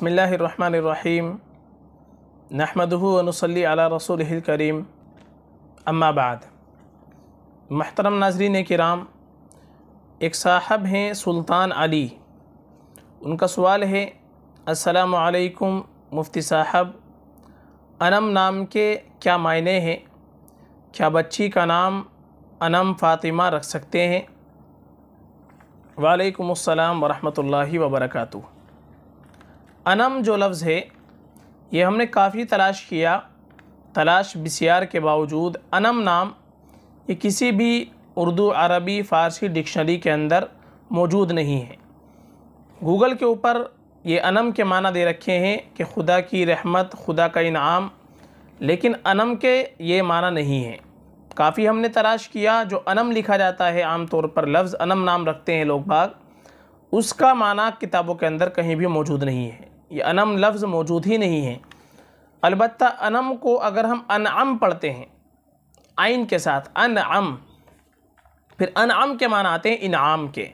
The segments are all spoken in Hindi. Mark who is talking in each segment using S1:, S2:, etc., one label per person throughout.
S1: बसमीम नहमदूनसली अला रसूल करीम अम्माबाद महतरम नाजरीन कराम एक साहब हैं सुल्तान अली उनका सवाल है असलकम मुफ्ती साहब अनम नाम के क्या मायने हैं क्या बच्ची का नाम अनम फ़ातिमा रख सकते हैं वालेकुम अस्सलाम वरहमतुल्लाहि वबरकatuh अनम जो लफ्ज़ है ये हमने काफ़ी तलाश किया तलाश बिसार के बावजूद अनम नाम ये किसी भी उर्दू अरबी फ़ारसी डिक्शनरी के अंदर मौजूद नहीं है गूगल के ऊपर ये अनम के माना दे रखे हैं कि खुदा की रहमत खुदा का इनाम लेकिन अनम के ये माना नहीं है काफ़ी हमने तलाश किया जो अनम लिखा जाता है आम तौर पर लफ्ज़ अनम नाम रखते हैं लोग बाग उसका माना किताबों के अंदर कहीं भी मौजूद नहीं है ये अनम लफ्ज़ मौजूद ही नहीं है अलबत् अनम को अगर हम अनअम पढ़ते हैं आइन के साथ अनअम फिर अनअम के मान आते हैं इनाम के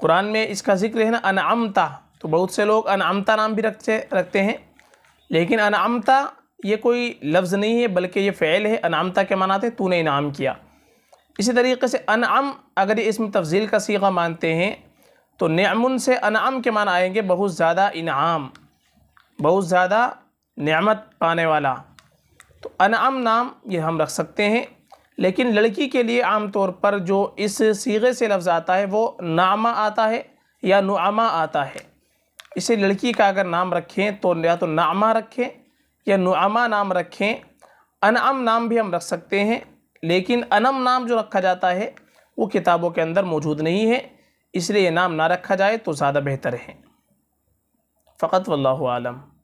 S1: कुरान में इसका जिक्र है ना अनअमता तो बहुत से लोग आमता नाम भी रखते रखते हैं लेकिन अनअमता ये कोई लफ्ज़ नहीं है बल्कि ये फ़ैल है आमता के मानाते हैं तूने इनाम किया इसी तरीके से अनअम अगर ये इसमें तफजील का सीगा मानते हैं तो नमन से अनाम के माना आएंगे बहुत ज़्यादा इनाम बहुत ज़्यादा नमत पाने वाला तो अनाम नाम ये हम रख सकते हैं लेकिन लड़की के लिए आम तौर पर जो इस सीगे से लफ्ज़ आता है वो नामा आता है या नुआमा आता है इसे लड़की का अगर नाम रखें तो या तो नामा रखें या नुआमा नाम रखें अनअम नाम भी हम रख सकते हैं लेकिन अनम नाम जो रखा जाता है वो किताबों के अंदर मौजूद नहीं है इसलिए ये नाम ना रखा जाए तो ज़्यादा बेहतर है फ़कत वल्लम